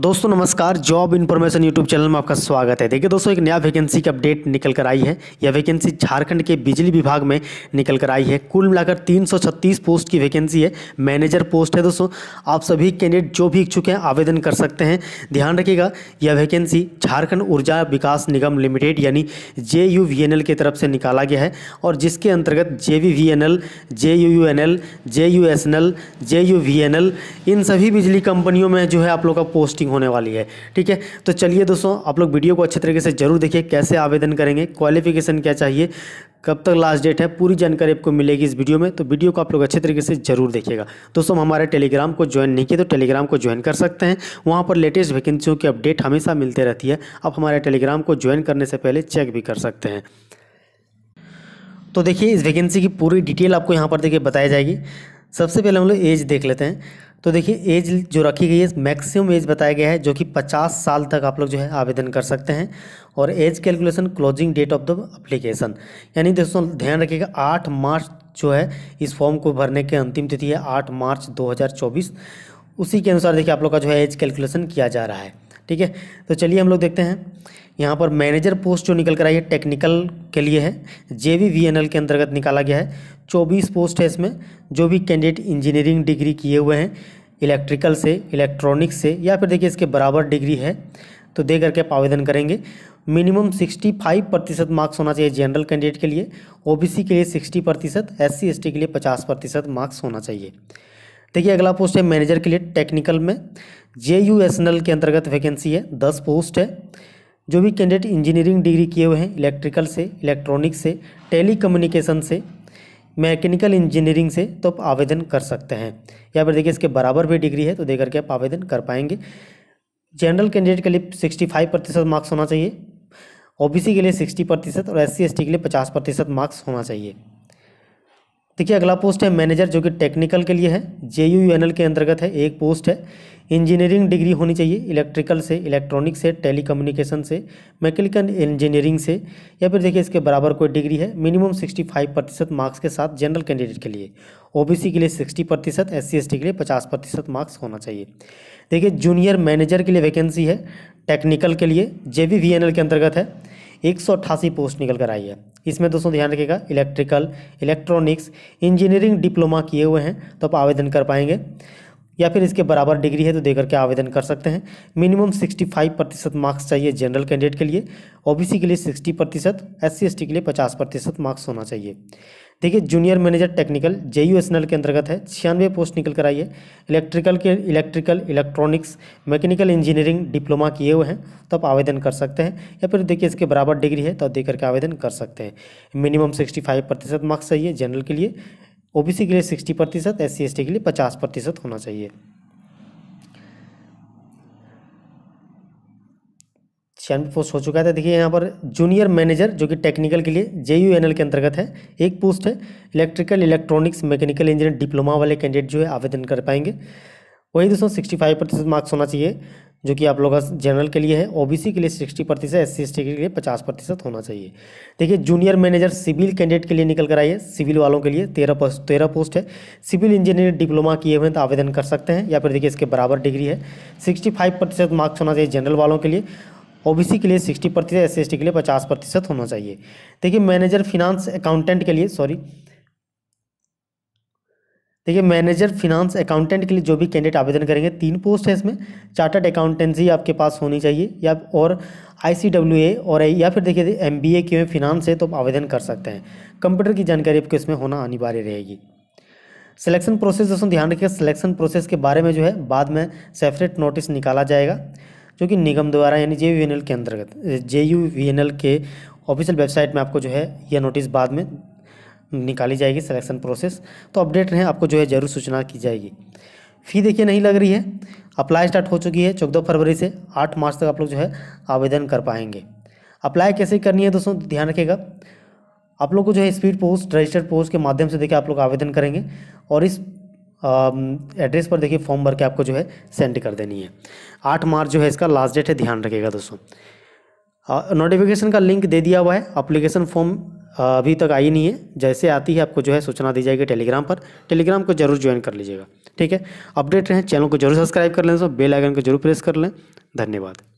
दोस्तों नमस्कार job information YouTube channel में आपका स्वागत है देखिए दोस्तों एक नया वैकेंसी की अपडेट निकल कर आई है यह वैकेंसी झारखंड के बिजली विभाग में निकल कर आई है कुल मिलाकर 336 पोस्ट की वैकेंसी है मैनेजर पोस्ट है दोस्तों आप सभी कैंडिडेट जो भी इच्छुक हैं आवेदन कर सकते हैं ध्यान रखिएगा यह वैकेंसी झारखंड ऊर्जा विकास निगम लिमिटेड यानी J U V N L की तरफ से निकाला गया है और जिसके अंतर्गत J V V N L J U U N L J U S N L J U V N L इन सभी बिजली कंपनियों में जो है आप लोग का पोस्ट पोस्टिंग होने वाली है ठीक है तो चलिए दोस्तों आप लोग वीडियो को अच्छे तरीके से जरूर देखिए कैसे आवेदन करेंगे क्वालिफिकेशन क्या चाहिए कब तक लास्ट डेट है पूरी जानकारी आपको मिलेगी इस वीडियो में तो वीडियो को आप लोग अच्छे तरीके से जरूर देखिएगा दोस्तों हमारे टेलीग्राम को ज्वाइन नहीं किए तो टेलीग्राम को ज्वाइन कर सकते हैं वहाँ पर लेटेस्ट वैकेंसियों की अपडेट हमेशा मिलते रहती है आप हमारे टेलीग्राम को ज्वाइन करने से पहले चेक भी कर सकते हैं तो देखिए इस वैकेंसी की पूरी डिटेल आपको यहाँ पर देखिए बताई जाएगी सबसे पहले हम लोग एज देख लेते हैं तो देखिए एज जो रखी गई है मैक्सिमम एज बताया गया है जो कि 50 साल तक आप लोग जो है आवेदन कर सकते हैं और age calculation closing date of the application यानी दोस्तों ध्यान रखिएगा 8 मार्च जो है इस फॉर्म को भरने की अंतिम तिथि है 8 मार्च 2024 उसी के अनुसार देखिए आप लोग का जो है एज कैलकुलेशन किया जा रहा है ठीक है तो चलिए हम लोग देखते हैं यहाँ पर मैनेजर पोस्ट जो निकल कर आई है टेक्निकल के लिए है जे वी वी के अंतर्गत निकाला गया है चौबीस पोस्ट है इसमें जो भी कैंडिडेट इंजीनियरिंग डिग्री किए हुए हैं इलेक्ट्रिकल से इलेक्ट्रॉनिक्स से या फिर देखिए इसके बराबर डिग्री है तो दे करके आप आवेदन करेंगे मिनिमम 65 प्रतिशत मार्क्स होना चाहिए जनरल कैंडिडेट के लिए ओबीसी के लिए 60 प्रतिशत एस सी के लिए 50 प्रतिशत मार्क्स होना चाहिए देखिए अगला पोस्ट है मैनेजर के लिए टेक्निकल में J U S N L के अंतर्गत वैकेंसी है दस पोस्ट है जो भी कैंडिडेट इंजीनियरिंग डिग्री किए हुए हैं इलेक्ट्रिकल से इलेक्ट्रॉनिक से कम्युनिकेशन से मैकेनिकल इंजीनियरिंग से तो आप आवेदन कर सकते हैं या फिर देखिए इसके बराबर भी डिग्री है तो देकर के आप आवेदन कर पाएंगे जनरल कैंडिडेट के लिए सिक्सटी फाइव प्रतिशत मार्क्स होना चाहिए ओबीसी के लिए सिक्सटी प्रतिशत और एस सी के लिए पचास प्रतिशत मार्क्स होना चाहिए देखिए अगला पोस्ट है मैनेजर जो कि टेक्निकल के लिए है जे यू के अंतर्गत है एक पोस्ट है इंजीनियरिंग डिग्री होनी चाहिए इलेक्ट्रिकल से इलेक्ट्रॉनिक से टेलीकम्युनिकेशन से मैकेनिकल इंजीनियरिंग से या फिर देखिए इसके बराबर कोई डिग्री है मिनिमम 65 प्रतिशत मार्क्स के साथ जनरल कैंडिडेट के लिए ओबीसी के लिए 60 प्रतिशत एस सी के लिए 50 प्रतिशत मार्क्स होना चाहिए देखिए जूनियर मैनेजर के लिए वैकेंसी है टेक्निकल के लिए जे के अंतर्गत है एक पोस्ट निकल कर आई है इसमें दोस्तों ध्यान रखिएगा इलेक्ट्रिकल इलेक्ट्रॉनिक्स इंजीनियरिंग डिप्लोमा किए हुए हैं तो आप आवेदन कर पाएंगे या फिर इसके बराबर डिग्री है तो देकर के आवेदन कर सकते हैं मिनिमम 65 प्रतिशत मार्क्स चाहिए जनरल कैंडिडेट के लिए ओबीसी के लिए 60 प्रतिशत एस सी के लिए 50 प्रतिशत मार्क्स होना चाहिए देखिए junior manager technical J U के अंतर्गत है छियानवे पोस्ट निकल कर आई है इलेक्ट्रिकल के electrical electronics mechanical engineering diploma किए हुए हैं तो आप आवेदन कर सकते हैं या फिर देखिए इसके बराबर डिग्री है तो देकर के आवेदन कर सकते हैं मिनिमम सिक्सटी फाइव प्रतिशत मार्क्स चाहिए जनरल के लिए ओबीसी के लिए सिक्सटी प्रतिशत एस सी के लिए पचास प्रतिशत होना चाहिए छियानवे पोस्ट हो चुका था तो देखिए यहाँ पर जूनियर मैनेजर जो कि टेक्निकल के लिए जे यू एन एल के अंतर्गत है एक पोस्ट है electrical electronics mechanical engineer diploma वाले कैंडिडेट जो है आवेदन कर पाएंगे वही दोस्तों सिक्सटी फाइव प्रतिशत मार्क्स होना चाहिए जो कि आप लोगों का जनरल के लिए है ओबीसी के लिए सिक्सटी प्रतिशत एस सी के लिए पचास प्रतिशत होना चाहिए देखिए जूनियर मैनेजर सिविल कैंडिडेट के लिए निकल कर आइए सिविल वालों के लिए तेरह पोस्ट तेरह पोस्ट है सिविल इंजीनियर डिप्लोमा किए हुए हैं तो आवेदन कर सकते हैं या फिर देखिए इसके बराबर डिग्री है सिक्सटी फाइव प्रतिशत मार्क्स होना चाहिए जनरल वालों के लिए ओ के लिए सिक्सटी प्रतिशत एस के लिए पचास प्रतिशत होना चाहिए देखिए मैनेजर फिनांस अकाउंटेंट के लिए सॉरी देखिए मैनेजर फिनांस अकाउंटेंट के लिए जो भी कैंडिडेट आवेदन करेंगे तीन पोस्ट है इसमें चार्टर्ड अकाउंटेंसी आपके पास होनी चाहिए या और आई और या फिर देखिए एम बी ए क्यों फिनांस है तो आप आवेदन कर सकते हैं कंप्यूटर की जानकारी आपको इसमें होना अनिवार्य रहेगी सिलेक्शन प्रोसेस दोस्तों ध्यान रखिए सिलेक्शन प्रोसेस के बारे में जो है बाद में सेपरेट नोटिस निकाला जाएगा जो कि निगम द्वारा यानी जे के अंतर्गत जे के ऑफिशियल वेबसाइट में आपको जो है यह नोटिस बाद में निकाली जाएगी सिलेक्शन प्रोसेस तो अपडेट रहें आपको जो है जरूर सूचना की जाएगी फी देखिए नहीं लग रही है अप्लाई स्टार्ट हो चुकी है चौदह फरवरी से आठ मार्च तक आप लोग जो है आवेदन कर पाएंगे अप्लाई कैसे करनी है दोस्तों ध्यान रखिएगा आप लोग को जो है स्पीड पोस्ट रजिस्टर्ड पोस्ट के माध्यम से देखिए आप लोग आवेदन करेंगे और इस एड्रेस पर देखिए फॉर्म भर के आपको जो है सेंड कर देनी है आठ मार्च जो है इसका लास्ट डेट है ध्यान रखिएगा दोस्तों नोटिफिकेशन का लिंक दे दिया हुआ है अप्लीकेशन फॉर्म अभी तक आई नहीं है जैसे आती है आपको जो है सूचना दी जाएगी टेलीग्राम पर टेलीग्राम को जरूर ज्वाइन कर लीजिएगा ठीक है अपडेट रहें चैनल को जरूर सब्सक्राइब कर लें सो बेल आइकन को जरूर प्रेस कर लें धन्यवाद